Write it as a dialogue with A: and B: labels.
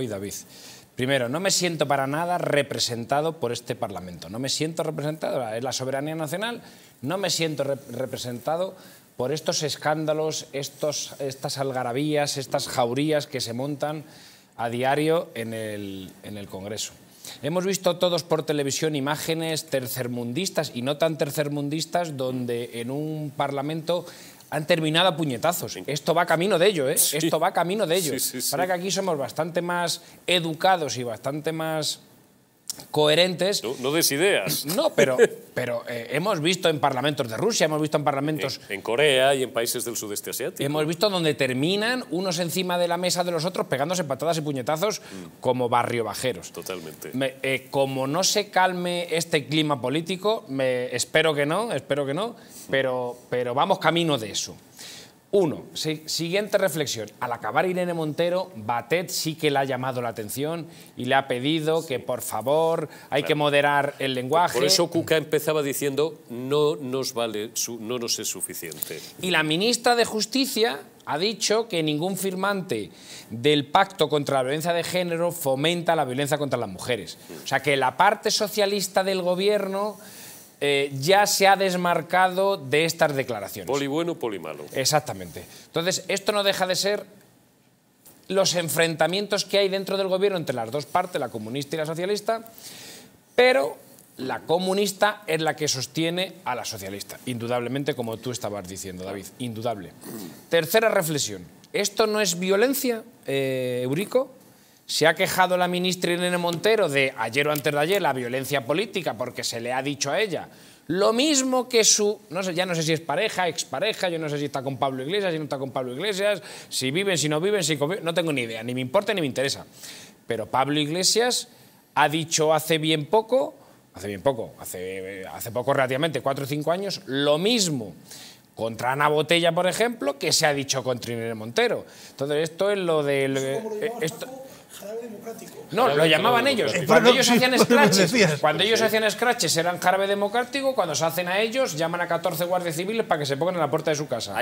A: y David. Primero, no me siento para nada representado por este Parlamento. No me siento representado, es la soberanía nacional, no me siento representado por estos escándalos, estos, estas algarabías, estas jaurías que se montan a diario en el, en el Congreso. Hemos visto todos por televisión imágenes tercermundistas y no tan tercermundistas donde en un Parlamento han terminado a puñetazos. Esto va camino de ello, ¿eh? Esto va camino de ello. Para que aquí somos bastante más educados y bastante más coherentes. No, no, des ideas. No, pero, pero eh, hemos visto en parlamentos de Rusia, hemos visto en parlamentos... En, Corea y en países del sudeste asiático. Hemos visto donde terminan unos encima de la mesa de los otros pegándose patadas y puñetazos mm. como barrio bajeros. Totalmente. Eh, como no se calme este clima político, me, espero que no, espero que no, mm. pero, pero vamos camino de eso. Uno, siguiente reflexión. Al acabar Irene Montero, Batet sí que le ha llamado la atención y le ha pedido que por favor hay que moderar el lenguaje. Por eso Cuca empezaba diciendo no nos vale, no nos es suficiente. Y la ministra de Justicia ha dicho que ningún firmante del pacto contra la violencia de género fomenta la violencia contra las mujeres. Mm. O sea que la parte socialista del gobierno eh, ya se ha desmarcado de estas declaraciones. Poli bueno, poli malo. Exactamente. Entonces, esto no deja de ser los enfrentamientos que hay dentro del gobierno entre las dos partes, la comunista y la socialista, pero la comunista es la que sostiene a la socialista, indudablemente como tú estabas diciendo, David, indudable. Tercera reflexión, ¿esto no es violencia, eh, Eurico? Se ha quejado la ministra Irene Montero de ayer o antes de ayer la violencia política porque se le ha dicho a ella lo mismo que su, no sé, ya no sé si es pareja, expareja, yo no sé si está con Pablo Iglesias, si no está con Pablo Iglesias, si viven, si no viven, si conviven, no tengo ni idea, ni me importa ni me interesa. Pero Pablo Iglesias ha dicho hace bien poco, hace bien poco, hace, hace poco relativamente, cuatro o cinco años, lo mismo contra Ana Botella, por ejemplo, que se ha dicho contra Irene Montero. Entonces, esto es lo del... Jarabe democrático. No, lo llamaban ellos. Eh, cuando ellos hacían scratches, cuando ellos eran jarabe democrático, cuando se hacen a ellos llaman a 14 guardias civiles para que se pongan en la puerta de su casa.